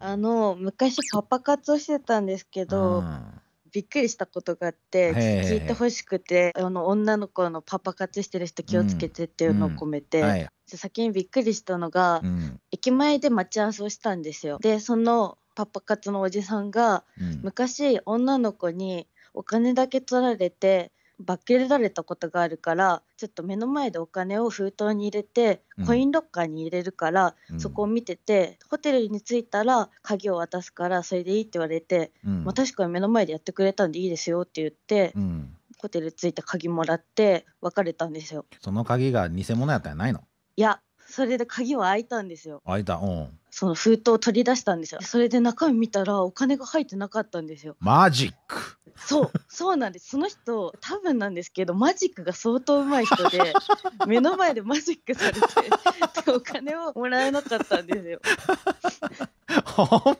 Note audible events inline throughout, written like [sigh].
あの昔パパ活をしてたんですけど、うんびっくりしたことがあって聞いてほしくてあの女の子のパパ活してる人気をつけてっていうのを込めて、うんうんはい、先にびっくりしたのが、うん、駅前で待ち合わせをしたんですよ。でそのパパ活のおじさんが、昔女の子にお金だけ取られて罰ゲられたことがあるからちょっと目の前でお金を封筒に入れてコインロッカーに入れるから、うん、そこを見ててホテルに着いたら鍵を渡すからそれでいいって言われて、うん、まあ、確かに目の前でやってくれたんでいいですよって言って、うん、ホテル着いた鍵もらって別れたんですよその鍵が偽物やったんやないのいやそれで鍵は開いたんですよ開いたうんその封筒を取り出したんですよそれで中身見たらお金が入ってなかったんですよマジックそうそうなんですその人多分なんですけどマジックが相当うまい人で目の前でマジックされてお金をもらえなかったんですよほんまか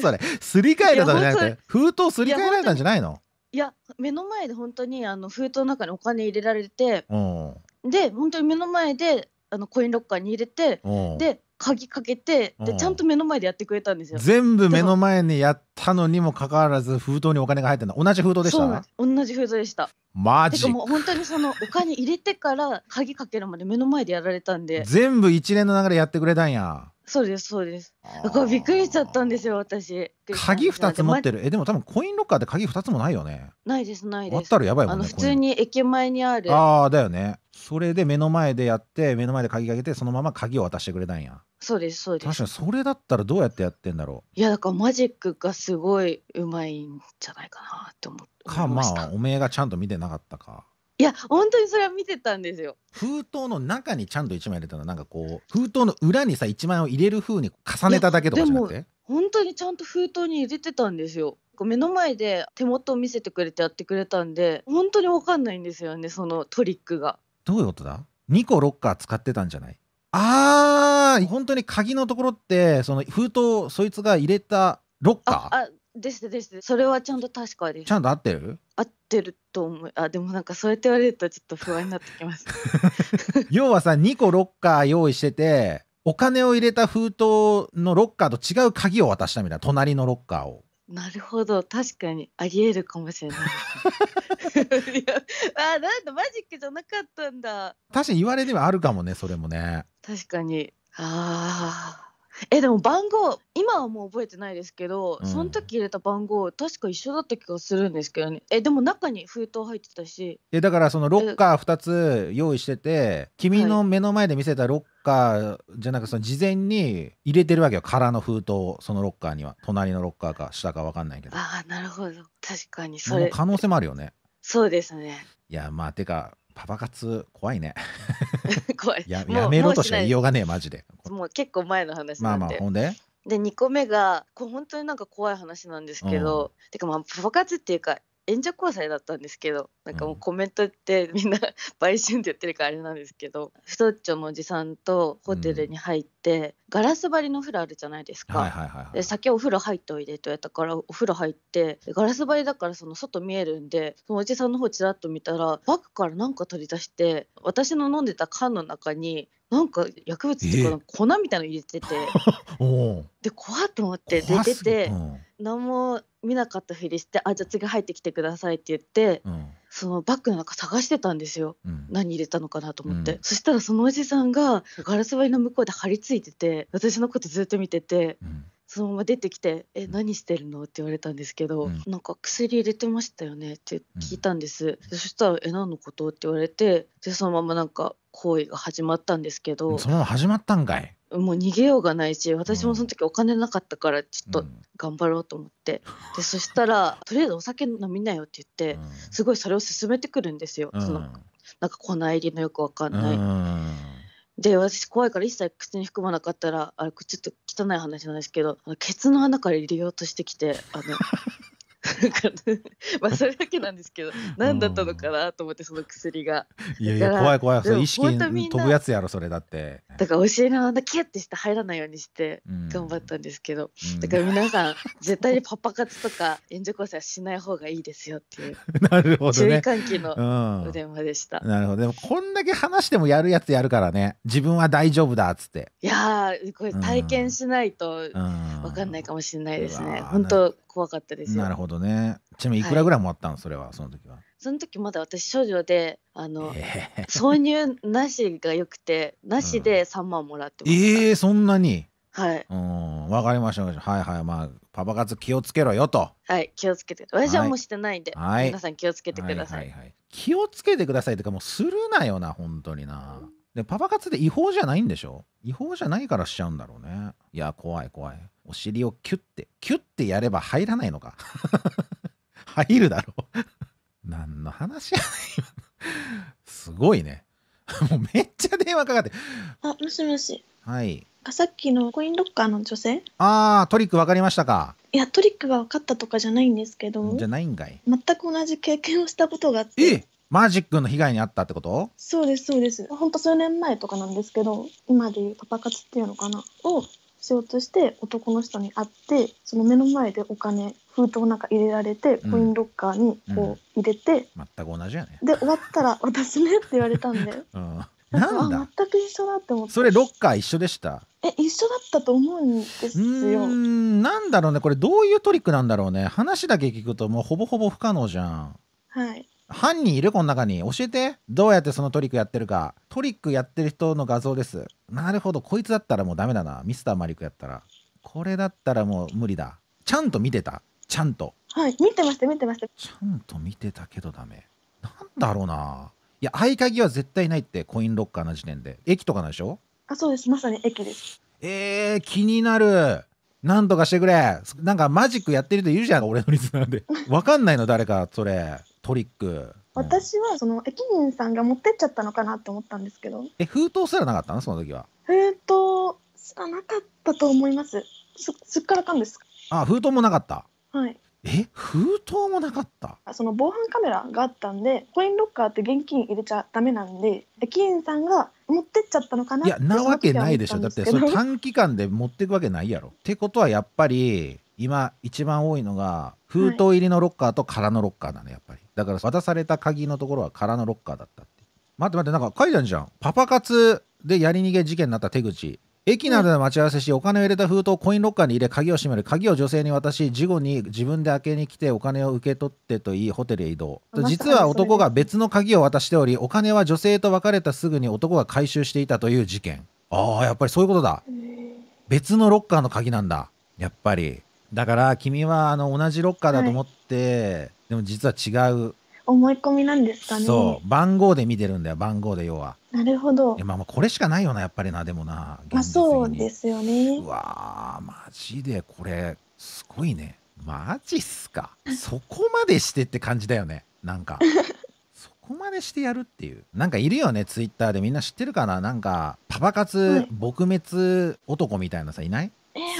それすり替えたんじゃなくて封筒すり替えられたんじゃないのいや目の前で本当にあの封筒の中にお金入れられて、うん、で本当に目の前であのコインロッカーに入れてで鍵かけてでちゃんと目の前でやってくれたんですよ全部目の前にやったのにもかかわらず封筒にお金が入ってんだ同じ封筒でした同じ封筒でしたマジもう本当にそのお金入れてから鍵かけるまで目の前でやられたんで全部一連の流れやってくれたんやそうですそうですだからびっくりしちゃったんですよ私鍵2つ持ってるえでも多分コインロッカーって鍵2つもないよねないですないですあったらやばいもんねあの普通に駅前にあるああだよねそれで目の前でやって目の前で鍵かけてそのまま鍵を渡してくれたんやそうですそうです確かにそれだったらどうやってやってんだろういやだからマジックがすごいうまいんじゃないかなっ思ってかまあおめえがちゃんと見てなかったかいや本当にそれは見てたんですよ封筒の中にちゃんと1枚入れたのなんかこう封筒の裏にさ1枚を入れるふうに重ねただけとかじゃなくて本当にちゃんと封筒に入れてたんですよ目の前で手元を見せてくれてやってくれたんで本当に分かんないんですよねそのトリックがどういうことだ ?2 個ロッカー使ってたんじゃないあー本当に鍵のところってその封筒そいつが入れたロッカーあですですそれはちゃんと確かですちゃんと合ってる合ってると思うあでもなんかそうやって言われるとちょっと不安になってきます [laughs] 要はさ2個ロッカー用意しててお金を入れた封筒のロッカーと違う鍵を渡したみたいな隣のロッカーをなるほど確かにありえるかもしれない [laughs] いやあなんだマジックじゃなかったんだ確かに言われではあるかもねそれもね確かにああえでも番号今はもう覚えてないですけど、うん、その時入れた番号確か一緒だった気がするんですけどねえでも中に封筒入ってたしえだからそのロッカー2つ用意してて君の目の前で見せたロッカーじゃなくその事前に入れてるわけよ空の封筒そのロッカーには隣のロッカーか下か分かんないけどああなるほど確かにそれ可能性もあるよねそうですねいやまあてかパパ活怖いね [laughs] 怖いややめろとしか言いようがねえマジでもう結構前の話まあまあほんでで2個目がこう本当になんか怖い話なんですけど、うん、てかまあパパ活っていうか演者交際だったんですけどなんかもうコメントってみんな、[laughs] 売春って言ってるからあれなんですけど太っちょのおじさんとホテルに入っってガラス張りのお風呂あるじゃないですか、はいはいはいはい、で先お風呂入っておいでとやったからお風呂入ってガラス張りだからその外見えるんでそのおじさんの方ちらっと見たらバッグから何か取り出して私の飲んでた缶の中になんか薬物っていうか粉みたいの入れてて、え [laughs] で怖っと思って出てて、何も見なかったふりして「あじゃあ次入ってきてください」って言って。うんそのバッグの中探してたんですよ、うん、何入れたのかなと思って、うん、そしたらそのおじさんがガラス張りの向こうで張り付いてて私のことずっと見てて。うんそのまま出てきて「え何してるの?」って言われたんですけど、うん、なんか薬入れてましたよねって聞いたんです、うん、そしたら「え何のこと?」って言われてでそのままなんか行為が始まったんですけどそのまま始まったんかいもう逃げようがないし私もその時お金なかったからちょっと頑張ろうと思って、うん、でそしたら「とりあえずお酒飲みなよ」って言って、すごいそれを勧めてくるんですよ、うん、そのなんか粉入りのよくわかんない。で私怖いから一切口に含まなかったらあれちょっと汚い話なんですけどあのケツの穴から入れようとしてきてあの [laughs] [laughs] まあそれだけなんですけど何だったのかなと思ってその薬が。いやいや怖い怖いそれ意識飛ぶやつやろそれだって。だからお尻の穴キュッてして入らないようにして頑張ったんですけど、うん、だから皆さん絶対にパパ活とか援助交際はしない方がいいですよっていう [laughs] なるほど、ね、注意喚起のお電話でした、うん、なるほどでもこんだけ話してもやるやつやるからね自分は大丈夫だっつっていやこれ体験しないと分かんないかもしれないですね、うん、本当怖かったですよなるほどねちなみにいくらぐらいもらったの、それはその時はその時まだ私少女であの、えー挿入なしが良くてなしで3万もらってました、ええそんなにはいうんわかりましたはいはいまあパパ活気をつけろよとはい気をつけて私はもうしてないんで、はい皆さん気をつけてください、はいはいはい、気をつけてくださいってかもうするなよな本当になでパパ活って違法じゃないんでしょ違法じゃないからしちゃうんだろうねいや怖い怖いお尻をキュッてキュッてやれば入らないのか入るだろう。[laughs] 何の話やねすごいね。[laughs] もうめっちゃ電話かかって。あ、もしもし。はい。あさっきのコインロッカーの女性ああ、トリック分かりましたか。いや、トリックが分かったとかじゃないんですけど。じゃないんかい。全く同じ経験をしたことがあって。えマジックの被害にあったってことそうです、そうです。ほんと数年前とかなんですけど、今でいうパパ活っていうのかな。をしようとして男の人に会ってその目の前でお金封筒なんか入れられて、コインロッカーにこう入れて、全く同じやねで終わったら「私ね」って言われたんで、[laughs] うん、なんだ全く一緒だって思ってそれロッカー一緒でしたえ一緒だったと思うんですよなんだろうねこれどういうトリックなんだろうね話だけ聞くともうほぼほぼ不可能じゃんはい犯人いるこの中に教えてどうやってそのトリックやってるかトリックやってる人の画像ですなるほどこいつだったらもうダメだなミスターマリックやったらこれだったらもう無理だちゃんと見てたちゃんと。はい、見てました、見てました。ちゃんと見てたけどダメ。なんだろうな。いや、合鍵は絶対ないって、コインロッカーの時点で。駅とかなんでしょあ、そうです。まさに駅です。えー、気になる。なんとかしてくれ。なんかマジックやってる人いるじゃん、俺のリスナーで。[laughs] わかんないの、誰か、それ。トリック。私はその駅員さんが持ってっちゃったのかなと思ったんですけどえ封筒すらなかったのその時は封筒すらなかったと思いますすすっからかんですあ封筒もなかったはい。え封筒もなかったその防犯カメラがあったんでコインロッカーって現金入れちゃダメなんで駅員さんが持ってっちゃったのかないやなわけないでしょだってそれ短期間で持ってくわけないやろってことはやっぱり今一番多いのが封筒入りのロッカーと空のロッカーなのやっぱりだから渡された鍵のところは空のロッカーだったって待って待ってなんか書いてあるじゃんパパ活でやり逃げ事件になった手口駅などで待ち合わせし、お金を入れた封筒をコインロッカーに入れ鍵を閉める鍵を女性に渡し事後に自分で開けに来てお金を受け取ってといいホテルへ移動実は男が別の鍵を渡しておりお金は女性と別れたすぐに男が回収していたという事件ああやっぱりそういうことだ別のロッカーの鍵なんだやっぱりだから君はあの同じロッカーだと思って、はい、でも実は違う思い込みなんですかねそう番号で見てるんだよ番号で要はなるほど。え、まあまあ、これしかないよな、やっぱりな、でもな、まあ、現実そうですよね。うわあ、マジでこれ、すごいね。マジっすか。そこまでしてって感じだよね。なんか。[laughs] そこまでしてやるっていう。なんかいるよね、ツイッターでみんな知ってるかななんか、パパ活撲滅男みたいなさ、いない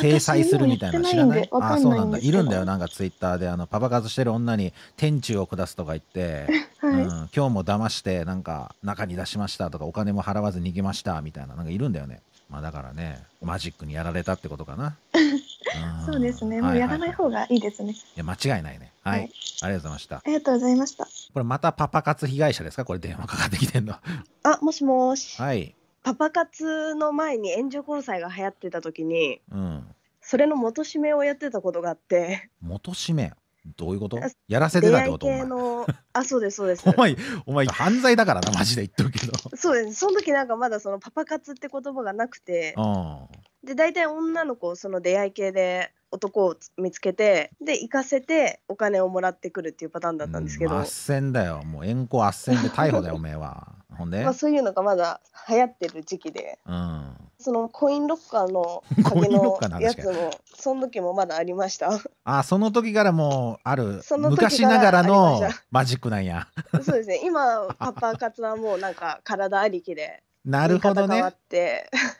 制裁するみたいな知らないああ、そうないんだ。いるんだよ。なんかツイッターで、あの、パパ活してる女に天誅を下すとか言って、[laughs] はい、うん、今日も騙してなんか中に出しましたとかお金も払わず逃げましたみたいななんかいるんだよね。まあ、だからねマジックにやられたってことかな。[laughs] そうですね、もうやらない方がいいですね。いや間違いないね。はい、はい、ありがとうございました。ありがとうございました。これまたパパ活被害者ですか？これ電話かかってきてんの。あ、もしもし。はい。パパ活の前に援助交際が流行ってた時に、うん、それの元締めをやってたことがあって。元締め。どういうことやらせてたってことのあそうですそうです [laughs] お前お前犯罪だからなマジで言っとくけどそうですその時なんかまだそのパパ活って言葉がなくてで大体女の子その出会い系で男を見つけてで行かせてお金をもらってくるっていうパターンだったんですけど、うん、斡旋だよもう縁故斡旋で逮捕だよおめえはほんで、[laughs] まあ、そういうのがまだ流行ってる時期で、うん、そのコインロッカーの [laughs] 鍵のやつも、その時もまだありました。[laughs] あ、その時からもうある、昔ながらのマジックなんや。そうですね、今、パパ活はもうなんか体ありきで。[laughs] なるほどね。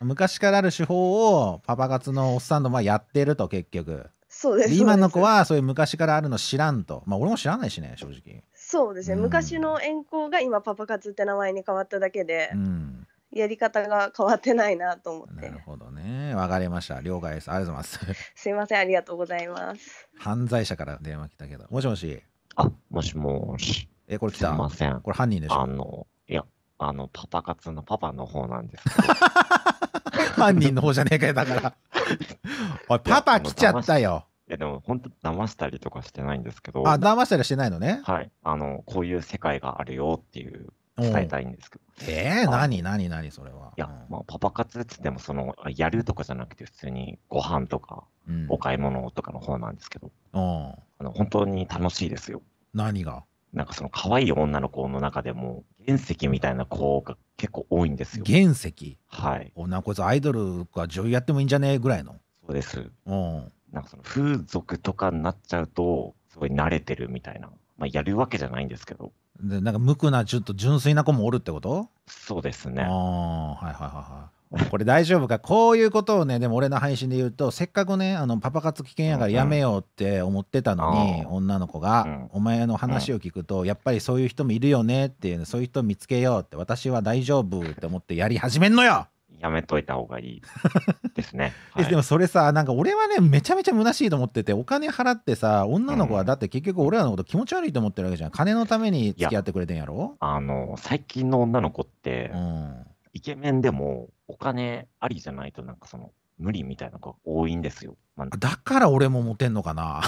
昔からある手法をパパ活のおっさんどもはやってると結局。そうです今の子はそういう昔からあるの知らんと。まあ俺も知らないしね、正直。そうですね、うん、昔の遠行が今パパ活って名前に変わっただけで。うんやり方が変わってないなと思って。なるほどね。わかりました。了解です。ありがとうございます。すいません。ありがとうございます。犯罪者から電話来たけど。もしもし。あ、もしもし。え、これ来た。すいません。これ犯人でしょ。あの、いや、あの、パパ活のパパの方なんですけど。[laughs] 犯人の方じゃねえかよ、だから。[laughs] おい、パパ来ちゃったよ。いやでも本当騙したりとかしてないんですけど。あ、騙したりしてないのね。はい。あの、こういう世界があるよっていう伝えたいんですけど。ええー、になにそれは。いや、まあ、パパ活っつっても、その、やるとかじゃなくて、普通にご飯とか、お買い物とかの方なんですけど、うん、あの本当に楽しいですよ。何がなんかその可愛い女の子の中でも原石みたいな子が結構多いんですよ。原石はい。おなこいつアイドルか女優やってもいいんじゃねえぐらいの。そうです。うん。なんかその風俗とかになっちゃうとすごい慣れてるみたいな。まあやるわけじゃないんですけど。でなんか無垢なちょっと純粋な子もおるってことそうですね。はいはいはいはい。[laughs] これ大丈夫かこういうことをねでも俺の配信で言うとせっかくねあのパパ活危険やからやめようって思ってたのに、うん、女の子が、うん、お前の話を聞くと、うん、やっぱりそういう人もいるよねっていうそういう人見つけようって私は大丈夫って思ってやり始めんのよやめといた方がいい [laughs] ですね。はい、でもそれさ、なんか俺はね、めちゃめちゃ虚しいと思ってて、お金払ってさ、女の子はだって結局俺らのこと気持ち悪いと思ってるわけじゃん。金のために付き合ってくれてんやろあの、最近の女の子って、うん、イケメンでもお金ありじゃないと、なんかその、無理みたいなのが多いんですよ。だから俺もモテんのかな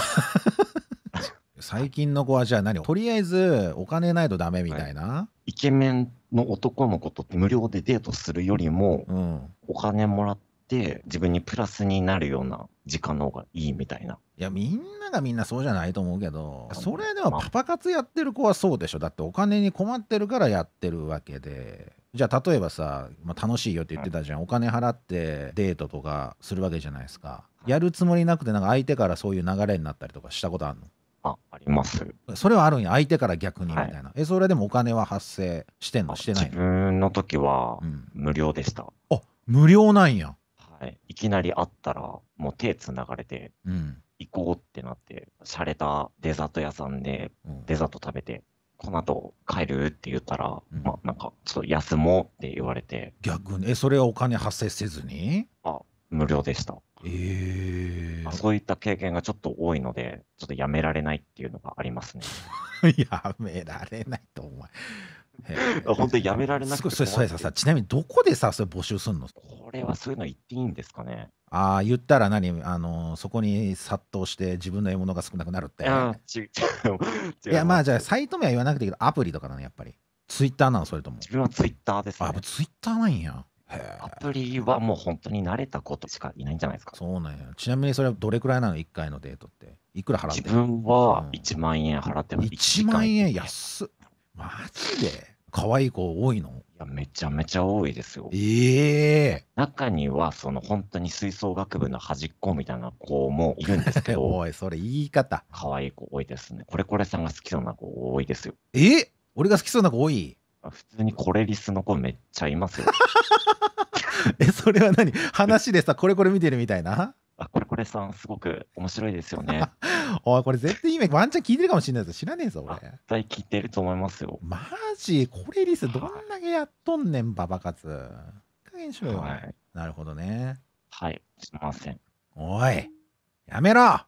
最近の子はじゃあ何とりあえずお金ないとダメみたいな、はい、イケメンの男の子と無料でデートするよりも、うん、お金もらって自分にプラスになるような時間の方がいいみたいないやみんながみんなそうじゃないと思うけどそれでもパパ活やってる子はそうでしょだってお金に困ってるからやってるわけでじゃあ例えばさ、まあ、楽しいよって言ってたじゃん、お金払ってデートとかするわけじゃないですか、やるつもりなくてなんか相手からそういう流れになったりとかしたことあるのあります。それはあるんや、相手から逆にみたいな。はい、え、それでもお金は発生してんのしてない自分の時は無料でした。うん、あ無料なんや。はい、いきなり会ったら、もう手つながれて、うん、行こうってなって、洒落たデザート屋さんでデザート食べて、うんこの後帰るって言ったら、うん、まあなんかちょっと休もうって言われて逆にえそれはお金発生せずにあ無料でした。えー、そういった経験がちょっと多いので、ちょっとやめられないっていうのがありますね。[laughs] やめられないと思う。本当にやめられなくてそうそれさちなみにどこでさそれ募集すんのこれはそういうの言っていいんですかねああ言ったら何あのそこに殺到して自分の獲物が少なくなるっていやまあじゃあサイト名は言わなくていいけどアプリとかなのやっぱりツイッターなのそれとも自分はツイッターですねあツイッターなんやアプリはもう本当に慣れたことしかいないんじゃないですか。そうなんや。ちなみにそれはどれくらいなの ?1 回のデートって。いくら払っ自てん自分は1万円払っても1 1万円安っ。マジで可愛い子多いのいや、めちゃめちゃ多いですよ。ええ中には、その本当に吹奏楽部の端っこみたいな子もいるんですけど、[laughs] おい、それ言い方。可愛い子多いですね。これこれさんが好きそうな子多いですよ。え俺が好きそうな子多い普通にこれリスの子めっちゃいますよ。[laughs] え、それは何話でさ、これこれ見てるみたいなあ、これこれさん、すごく面白いですよね。[laughs] おい、これ絶対今、ワンチャン聞いてるかもしれないぞ。知らねえぞ、俺。絶対聞いてると思いますよ。マジこれリス、どんだけやっとんねん、ババカツ。加減しろよ。はい、なるほどね。はい、すいません。おい、やめろ